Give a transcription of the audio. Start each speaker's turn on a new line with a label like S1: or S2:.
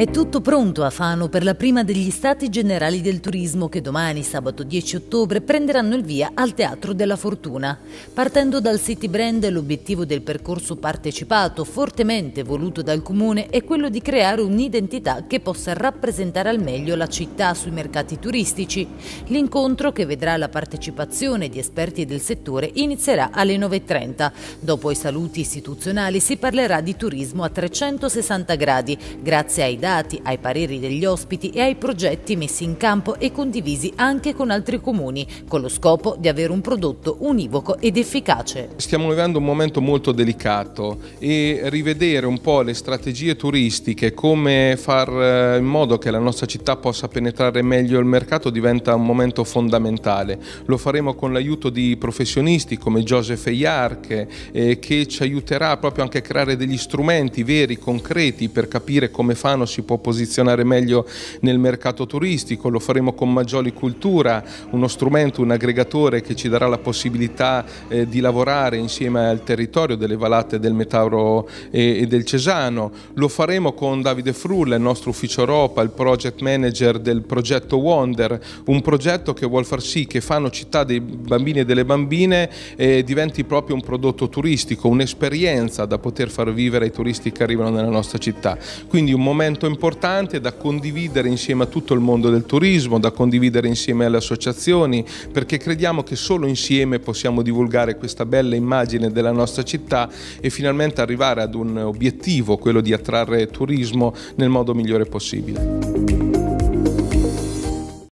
S1: È tutto pronto a Fano per la prima degli Stati Generali del Turismo che domani, sabato 10 ottobre, prenderanno il via al Teatro della Fortuna. Partendo dal City Brand, l'obiettivo del percorso partecipato, fortemente voluto dal Comune, è quello di creare un'identità che possa rappresentare al meglio la città sui mercati turistici. L'incontro, che vedrà la partecipazione di esperti del settore, inizierà alle 9.30. Dopo i saluti istituzionali si parlerà di turismo a 360 gradi, grazie ai dati dati, ai pareri degli ospiti e ai progetti messi in campo e condivisi anche con altri comuni, con lo scopo di avere un prodotto univoco ed efficace.
S2: Stiamo vivendo un momento molto delicato e rivedere un po' le strategie turistiche, come far eh, in modo che la nostra città possa penetrare meglio il mercato diventa un momento fondamentale. Lo faremo con l'aiuto di professionisti come Joseph Iarche eh, che ci aiuterà proprio anche a creare degli strumenti veri, concreti per capire come fanno si si può posizionare meglio nel mercato turistico, lo faremo con Maggioli Cultura, uno strumento, un aggregatore che ci darà la possibilità eh, di lavorare insieme al territorio delle valate del Metauro e, e del Cesano, lo faremo con Davide Frulla, il nostro ufficio Europa, il project manager del progetto Wonder, un progetto che vuol far sì che Fano Città dei bambini e delle bambine eh, diventi proprio un prodotto turistico, un'esperienza da poter far vivere ai turisti che arrivano nella nostra città. Quindi un momento molto importante da condividere insieme a tutto il mondo del turismo, da condividere insieme alle associazioni, perché crediamo che solo insieme possiamo divulgare questa bella immagine della nostra città e finalmente arrivare ad un obiettivo, quello di attrarre turismo nel modo migliore possibile.